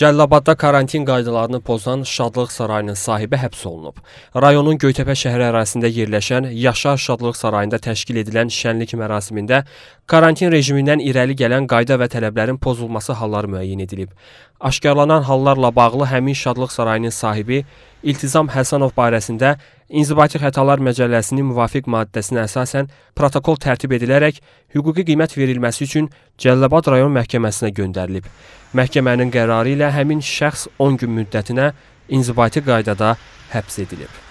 Cəllabadda karantin qaydalarını pozan Şadlıq sarayının sahibi həbs olunub. Rayonun Göytəpə şəhəri ərazisində yerləşən Yaşar Şadlıq sarayında təşkil edilən şənlik mərasimində karantin rejimindən irəli gələn qayda və tələblərin pozulması halları müəyyən edilib. Aşkarlanan hallarla bağlı həmin Şadlıq sarayının sahibi İltizam Həsənov barəsində İnzibati Xətalar Məcəlləsinin müvafiq maddəsinə əsasən protokol tərtib edilərək hüquqi qiymət verilməsi üçün Cəlilabad rayon məhkəməsinə göndərilib. Məhkəmənin qərarı ilə həmin şəxs 10 gün müddətinə inzibati qaydada həbs edilib.